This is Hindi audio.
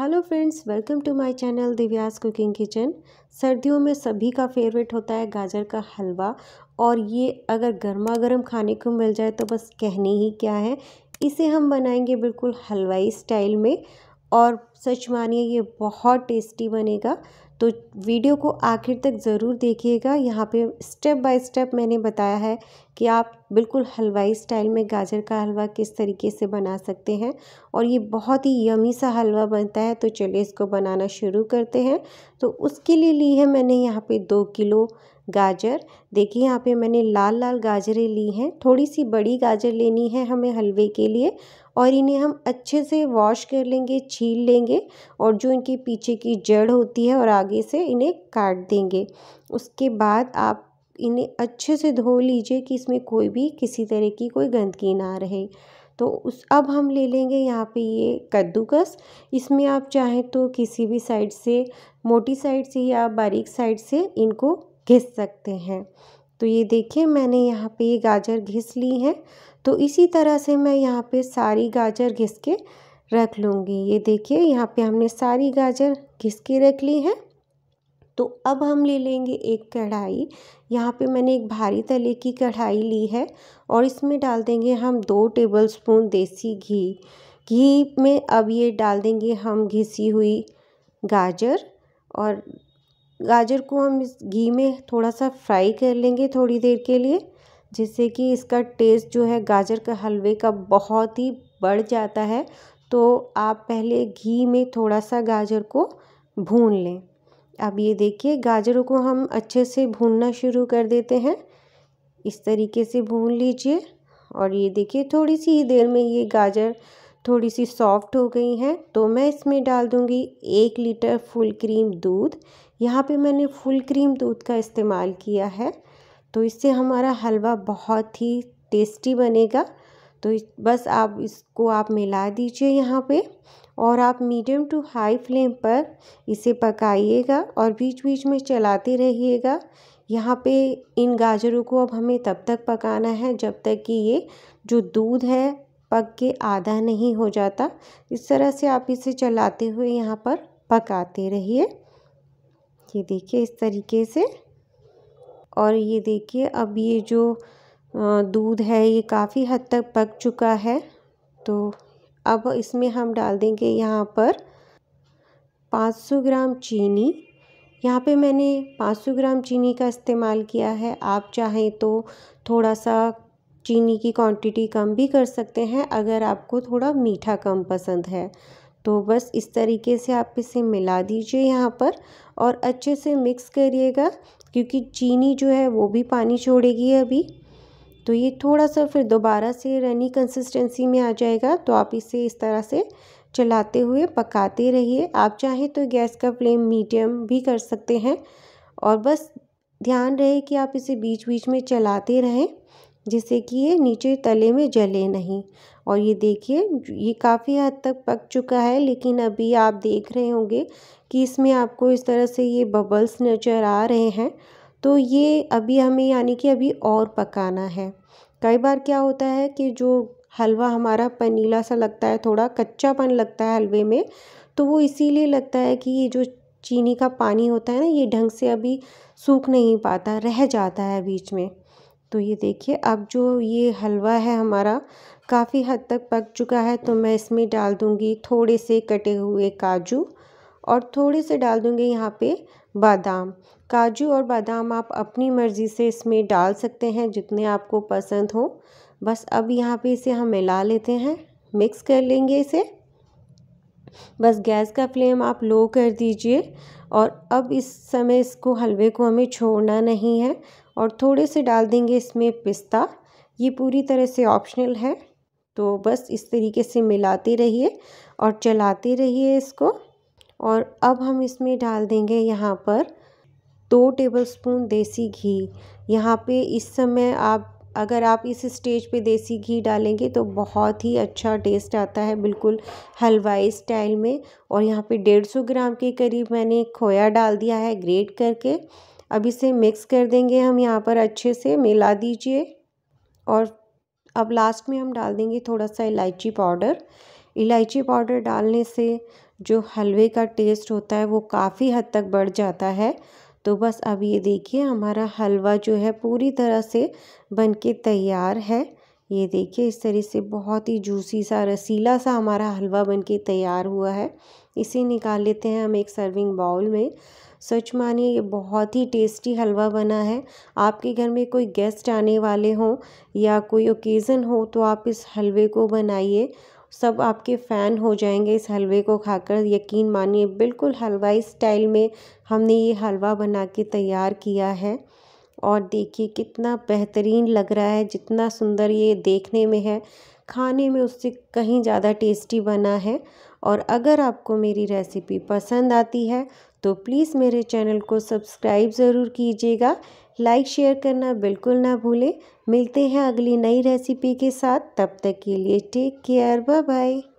hello friends welcome to my channel Divya's cooking kitchen सर्दियों में सभी का फेवरेट होता है गाजर का हलवा और ये अगर गर्मा गर्म खाने को मिल जाए तो बस कहने ही क्या है इसे हम बनाएंगे बिल्कुल हलवाई स्टाइल में और सच मानिए ये बहुत टेस्टी बनेगा तो वीडियो को आखिर तक ज़रूर देखिएगा यहाँ पे स्टेप बाय स्टेप मैंने बताया है कि आप बिल्कुल हलवाई स्टाइल में गाजर का हलवा किस तरीके से बना सकते हैं और ये बहुत ही यमी सा हलवा बनता है तो चलिए इसको बनाना शुरू करते हैं तो उसके लिए ली है मैंने यहाँ पे दो किलो गाजर देखिए यहाँ पे मैंने लाल लाल गाजरें ली हैं थोड़ी सी बड़ी गाजर लेनी है हमें हलवे के लिए और इन्हें हम अच्छे से वॉश कर लेंगे छील लेंगे और जो इनके पीछे की जड़ होती है और आगे से इन्हें काट देंगे उसके बाद आप इन्हें अच्छे से धो लीजिए कि इसमें कोई भी किसी तरह की कोई गंदगी ना रहे तो उस अब हम ले लेंगे यहाँ पे ये कद्दूकस इसमें आप चाहें तो किसी भी साइड से मोटी साइड से या बारीक साइड से इनको घिस सकते हैं तो ये देखिए मैंने यहाँ पे ये गाजर घिस ली है तो इसी तरह से मैं यहाँ पे सारी गाजर घिस के रख लूँगी ये देखिए यहाँ पे हमने सारी गाजर घिस के रख ली है तो अब हम ले लेंगे एक कढ़ाई यहाँ पे मैंने एक भारी तले की कढ़ाई ली है और इसमें डाल देंगे हम दो टेबलस्पून देसी घी घी में अब ये डाल देंगे हम घिसी हुई गाजर और गाजर को हम इस घी में थोड़ा सा फ्राई कर लेंगे थोड़ी देर के लिए जिससे कि इसका टेस्ट जो है गाजर का हलवे का बहुत ही बढ़ जाता है तो आप पहले घी में थोड़ा सा गाजर को भून लें अब ये देखिए गाजरों को हम अच्छे से भूनना शुरू कर देते हैं इस तरीके से भून लीजिए और ये देखिए थोड़ी सी ही देर में ये गाजर थोड़ी सी सॉफ्ट हो गई हैं तो मैं इसमें डाल दूँगी एक लीटर फुल क्रीम दूध यहाँ पे मैंने फुल क्रीम दूध का इस्तेमाल किया है तो इससे हमारा हलवा बहुत ही टेस्टी बनेगा तो बस आप इसको आप मिला दीजिए यहाँ पे और आप मीडियम टू हाई फ्लेम पर इसे पकाइएगा और बीच बीच में चलाते रहिएगा यहाँ पे इन गाजरों को अब हमें तब तक पकाना है जब तक कि ये जो दूध है पक के आधा नहीं हो जाता इस तरह से आप इसे चलाते हुए यहाँ पर पकाते रहिए ये देखिए इस तरीके से और ये देखिए अब ये जो दूध है ये काफ़ी हद तक पक चुका है तो अब इसमें हम डाल देंगे यहाँ पर 500 ग्राम चीनी यहाँ पे मैंने 500 ग्राम चीनी का इस्तेमाल किया है आप चाहें तो थोड़ा सा चीनी की क्वांटिटी कम भी कर सकते हैं अगर आपको थोड़ा मीठा कम पसंद है तो बस इस तरीके से आप इसे मिला दीजिए यहाँ पर और अच्छे से मिक्स करिएगा क्योंकि चीनी जो है वो भी पानी छोड़ेगी अभी तो ये थोड़ा सा फिर दोबारा से रनी कंसिस्टेंसी में आ जाएगा तो आप इसे इस तरह से चलाते हुए पकाते रहिए आप चाहें तो गैस का फ्लेम मीडियम भी कर सकते हैं और बस ध्यान रहे कि आप इसे बीच बीच में चलाते रहें जिससे कि ये नीचे तले में जले नहीं और ये देखिए ये काफ़ी हद तक पक चुका है लेकिन अभी आप देख रहे होंगे कि इसमें आपको इस तरह से ये बबल्स नज़र आ रहे हैं तो ये अभी हमें यानी कि अभी और पकाना है कई बार क्या होता है कि जो हलवा हमारा पनीला सा लगता है थोड़ा कच्चापन लगता है हलवे में तो वो इसीलिए लगता है कि ये जो चीनी का पानी होता है ना ये ढंग से अभी सूख नहीं पाता रह जाता है बीच में तो ये देखिए अब जो ये हलवा है हमारा काफ़ी हद तक पक चुका है तो मैं इसमें डाल दूँगी थोड़े से कटे हुए काजू और थोड़े से डाल दूँगी यहाँ पे बादाम काजू और बादाम आप अपनी मर्ज़ी से इसमें डाल सकते हैं जितने आपको पसंद हो बस अब यहाँ पे इसे हम मिला लेते हैं मिक्स कर लेंगे इसे बस गैस का फ्लेम आप लो कर दीजिए और अब इस समय इसको हलवे को हमें छोड़ना नहीं है और थोड़े से डाल देंगे इसमें पिस्ता ये पूरी तरह से ऑप्शनल है तो बस इस तरीके से मिलाते रहिए और चलाते रहिए इसको और अब हम इसमें डाल देंगे यहाँ पर दो टेबलस्पून देसी घी यहाँ पे इस समय आप अगर आप इस स्टेज पे देसी घी डालेंगे तो बहुत ही अच्छा टेस्ट आता है बिल्कुल हलवाई स्टाइल में और यहाँ पे सौ ग्राम के करीब मैंने खोया डाल दिया है ग्रेट करके अब इसे मिक्स कर देंगे हम यहाँ पर अच्छे से मिला दीजिए और अब लास्ट में हम डाल देंगे थोड़ा सा इलायची पाउडर इलायची पाउडर डालने से जो हलवे का टेस्ट होता है वो काफ़ी हद तक बढ़ जाता है तो बस अब ये देखिए हमारा हलवा जो है पूरी तरह से बन के तैयार है ये देखिए इस तरह से बहुत ही जूसी सा रसीला सा हमारा हलवा बन के तैयार हुआ है इसे निकाल लेते हैं हम एक सर्विंग बाउल में सच मानिए ये बहुत ही टेस्टी हलवा बना है आपके घर में कोई गेस्ट आने वाले हों या कोई ओकेज़न हो तो आप इस हलवे को बनाइए सब आपके फ़ैन हो जाएंगे इस हलवे को खाकर यकीन मानिए बिल्कुल हलवाई स्टाइल में हमने ये हलवा बना के तैयार किया है और देखिए कितना बेहतरीन लग रहा है जितना सुंदर ये देखने में है खाने में उससे कहीं ज़्यादा टेस्टी बना है और अगर आपको मेरी रेसिपी पसंद आती है तो प्लीज़ मेरे चैनल को सब्सक्राइब ज़रूर कीजिएगा लाइक शेयर करना बिल्कुल ना भूलें मिलते हैं अगली नई रेसिपी के साथ तब तक के लिए टेक केयर बाय बाय